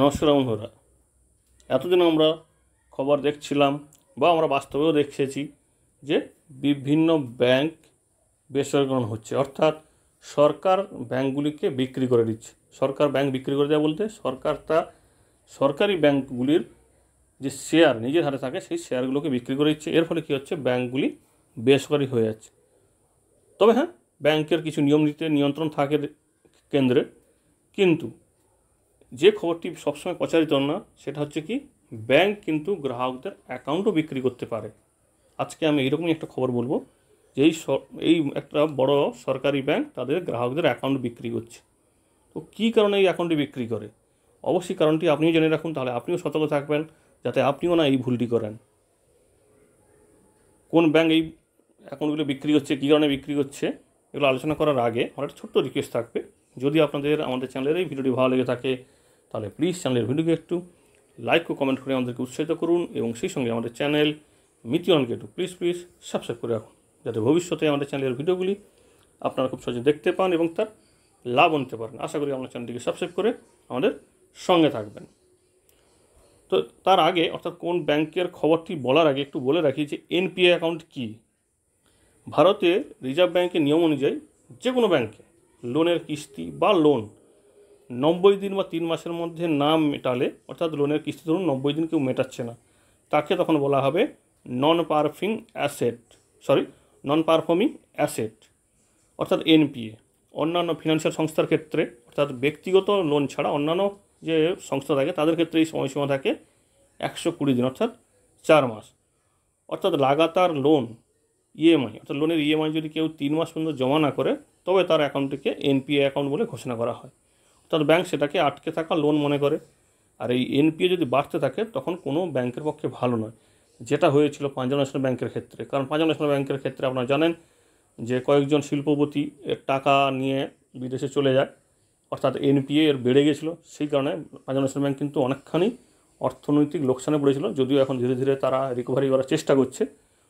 নমস্কার বন্ধুরা এতদিন আমরা খবর দেখছিলাম বা আমরা বাস্তবেও দেখেছি যে বিভিন্ন ব্যাংক বেসরকারণ হচ্ছে অর্থাৎ সরকার ব্যাংকগুলিকে বিক্রি করে দিচ্ছে সরকার ব্যাংক বিক্রি করে দেওয়া বলতে সরকার তা সরকারি ব্যাংকগুলির যে শেয়ার নিজের হাতে থাকে সেই শেয়ারগুলোকে বিক্রি করে দিচ্ছে এর ফলে কী হচ্ছে ব্যাংকগুলি বেসরকারি হয়ে যাচ্ছে তবে হ্যাঁ ব্যাংকের কিছু নিয়ম নীতি নিয়ন্ত্রণ থাকে কেন্দ্রে কিন্তু যে খবরটি সবসময় প্রচারিত না সেটা হচ্ছে কি ব্যাংক কিন্তু গ্রাহকদের অ্যাকাউন্টও বিক্রি করতে পারে আজকে আমি এইরকমই একটা খবর বলবো যে এই এই একটা বড় সরকারি ব্যাংক তাদের গ্রাহকদের অ্যাকাউন্ট বিক্রি করছে তো কী কারণে এই অ্যাকাউন্টটি বিক্রি করে অবশ্যই কারণটি আপনিও জেনে রাখুন তাহলে আপনিও সতর্ক থাকবেন যাতে আপনিও না এই ভুলটি করেন কোন ব্যাংক এই অ্যাকাউন্টগুলো বিক্রি হচ্ছে কী কারণে বিক্রি হচ্ছে এগুলো আলোচনা করার আগে আমার একটা ছোট্ট রিকোয়েস্ট থাকবে যদি আপনাদের আমাদের চ্যানেলের এই ভিডিওটি ভালো লেগে থাকে তাহলে প্লিজ চ্যানেলের ভিডিওকে একটু লাইক ও কমেন্ট করে আমাদেরকে উৎসাহিত করুন এবং সেই সঙ্গে আমাদের চ্যানেল মিতিয়নকে একটু প্লিজ প্লিজ সাবস্ক্রাইব করে রাখুন যাতে ভবিষ্যতে আমাদের চ্যানেলের ভিডিওগুলি আপনারা খুব সহজে দেখতে পান এবং তার লাভ নিতে পারেন আশা করি আপনার চ্যানেলটিকে সাবস্ক্রাইব করে আমাদের সঙ্গে থাকবেন তো তার আগে অর্থাৎ কোন ব্যাংকের খবরটি বলার আগে একটু বলে রাখি যে এনপিএ অ্যাকাউন্ট কী ভারতে রিজার্ভ ব্যাংকের নিয়ম অনুযায়ী যে কোনো ব্যাংকে লোনের কিস্তি বা লোন নব্বই দিন বা তিন মাসের মধ্যে না মেটালে অর্থাৎ লোনের কিস্তি ধরুন নব্বই দিন কেউ মেটাচ্ছে না তাকে তখন বলা হবে non performing asset sorry non performing asset অর্থাৎ এনপিএ অন্যান্য ফিনান্সিয়াল সংস্থার ক্ষেত্রে অর্থাৎ ব্যক্তিগত লোন ছাড়া অন্যান্য যে সংস্থা থাকে তাদের ক্ষেত্রে এই সময়সীমা থাকে একশো কুড়ি দিন অর্থাৎ চার মাস অর্থাৎ লাগাতার লোন ইএমআই e অর্থাৎ লোনের ইএমআই e যদি কেউ তিন মাস পর্যন্ত জমা না করে তবে তার অ্যাকাউন্টটিকে এনপিএ অ্যাকাউন্ট বলে ঘোষণা করা হয় তার ব্যাংক সেটাকে আটকে থাকা লোন মনে করে আর এই এনপিএ যদি বাড়তে থাকে তখন কোনো ব্যাংকের পক্ষে ভালো নয় যেটা হয়েছিল পাঞ্জাব ন্যাশনাল ব্যাংকের ক্ষেত্রে কারণ পাঞ্জাব ন্যাশনাল ব্যাংকের ক্ষেত্রে আপনারা জানেন যে কয়েকজন শিল্পপতি এর টাকা নিয়ে বিদেশে চলে যায় অর্থাৎ এনপিএ এর বেড়ে গেছিলো সেই কারণে পাঞ্জাব ন্যাশনাল ব্যাংক কিন্তু অনেকখানি অর্থনৈতিক লোকসানে পড়েছিল যদিও এখন ধীরে ধীরে তারা রিকভারি করার চেষ্টা করছে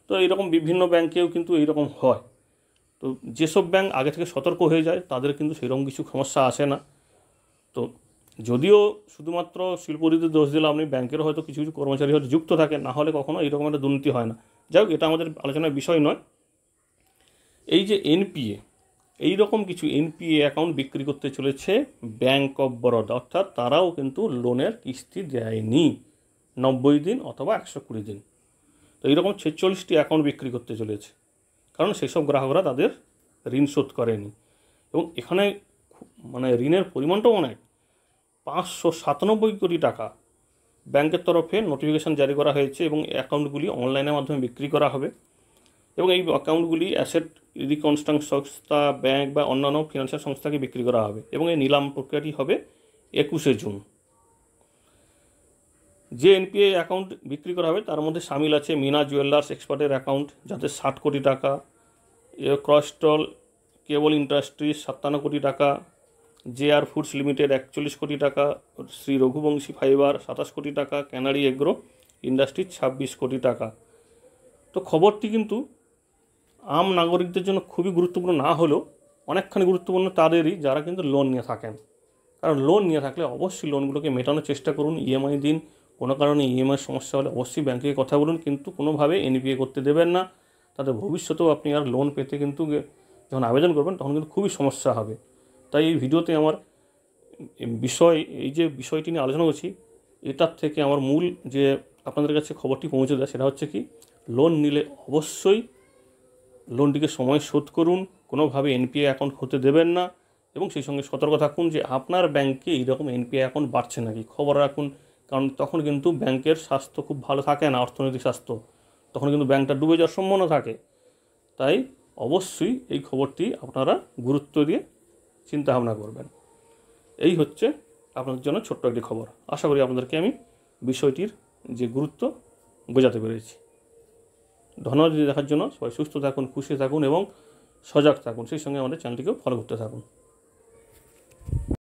তো এইরকম বিভিন্ন ব্যাংকেও কিন্তু এইরকম হয় তো যেসব ব্যাংক আগে থেকে সতর্ক হয়ে যায় তাদের কিন্তু সেরকম কিছু সমস্যা আসে না তো যদিও শুধুমাত্র শিল্পনীতির দোষ দিলে আপনি ব্যাংকেরও হয়তো কিছু কিছু কর্মচারী হয়তো যুক্ত থাকে না হলে কখনো এইরকম একটা দুর্নীতি হয় না যাই হোক এটা আমাদের আলোচনার বিষয় নয় এই যে এনপিএ এই রকম কিছু এনপিএ অ্যাকাউন্ট বিক্রি করতে চলেছে ব্যাংক অফ বরোদা অর্থাৎ তারাও কিন্তু লোনের কিস্তি দেয়নি নব্বই দিন অথবা একশো কুড়ি দিন তো এইরকম ছেচল্লিশটি অ্যাকাউন্ট বিক্রি করতে চলেছে কারণ সেসব গ্রাহকরা তাদের ঋণ শোধ করেনি এবং এখানে মানে ঋণের পরিমাণটাও অনেক পাঁচশো সাতানব্বই কোটি টাকা ব্যাংকের তরফে নোটিফিকেশান জারি করা হয়েছে এবং অ্যাকাউন্টগুলি অনলাইনের মাধ্যমে বিক্রি করা হবে এবং এই অ্যাকাউন্টগুলি অ্যাসেট রিকনস্ট্রাং সংস্থা ব্যাংক বা অন্যান্য ফিনান্সিয়াল সংস্থাকে বিক্রি করা হবে এবং এই নিলাম প্রক্রিয়াটি হবে একুশে জুন যে এনপিএ অ্যাকাউন্ট বিক্রি করা হবে তার মধ্যে সামিল আছে মিনা জুয়েলার্স এক্সপার্টের অ্যাকাউন্ট যাতে ষাট কোটি টাকা ক্রস্টল কেবল ইন্ডাস্ট্রিজ সাতান্ন কোটি টাকা জে আর ফুডস লিমিটেড একচল্লিশ কোটি টাকা শ্রী রঘুবংশী ফাইবার সাতাশ কোটি টাকা ক্যানারি এগ্রো ইন্ডাস্ট্রি ছাব্বিশ কোটি টাকা তো খবরটি কিন্তু আম নাগরিকদের জন্য খুবই গুরুত্বপূর্ণ না হলেও অনেকখানি গুরুত্বপূর্ণ তাদেরই যারা কিন্তু লোন নিয়ে থাকেন কারণ লোন নিয়ে থাকলে অবশ্যই লোনগুলোকে মেটানোর চেষ্টা করুন ইএমআই e দিন কোনো কারণে ইএমআই e সমস্যা হলে অবশ্যই ব্যাংকে কথা বলুন কিন্তু কোনোভাবে এনপিএ e করতে দেবেন না তাদের ভবিষ্যতেও আপনি আর লোন পেতে কিন্তু যখন আবেদন করবেন তখন কিন্তু খুবই সমস্যা হবে তাই এই ভিডিওতে আমার বিষয় এই যে বিষয়টি নিয়ে আলোচনা করছি এটার থেকে আমার মূল যে আপনাদের কাছে খবরটি পৌঁছে দেয় সেটা হচ্ছে কি লোন নিলে অবশ্যই লোনটিকে সময় শোধ করুন কোনোভাবে এনপিএ অ্যাকাউন্ট হতে দেবেন না এবং সেই সঙ্গে সতর্ক থাকুন যে আপনার ব্যাংকে এইরকম এনপিএ অ্যাকাউন্ট বাড়ছে নাকি খবর রাখুন কারণ তখন কিন্তু ব্যাংকের স্বাস্থ্য খুব ভালো থাকে না অর্থনৈতিক স্বাস্থ্য তখন কিন্তু ব্যাংকটা ডুবে যাওয়ার সম্ভাবনা থাকে তাই অবশ্যই এই খবরটি আপনারা গুরুত্ব দিয়ে চিন্তা ভাবনা করবেন এই হচ্ছে আপনাদের জন্য ছোট্ট একটি খবর আশা করি আপনাদেরকে আমি বিষয়টির যে গুরুত্ব বোঝাতে পেরেছি ধন্যবাদ দেখার জন্য সবাই সুস্থ থাকুন খুশি থাকুন এবং সজাগ থাকুন সেই সঙ্গে আমাদের চ্যানেলটিকেও ফলো করতে থাকুন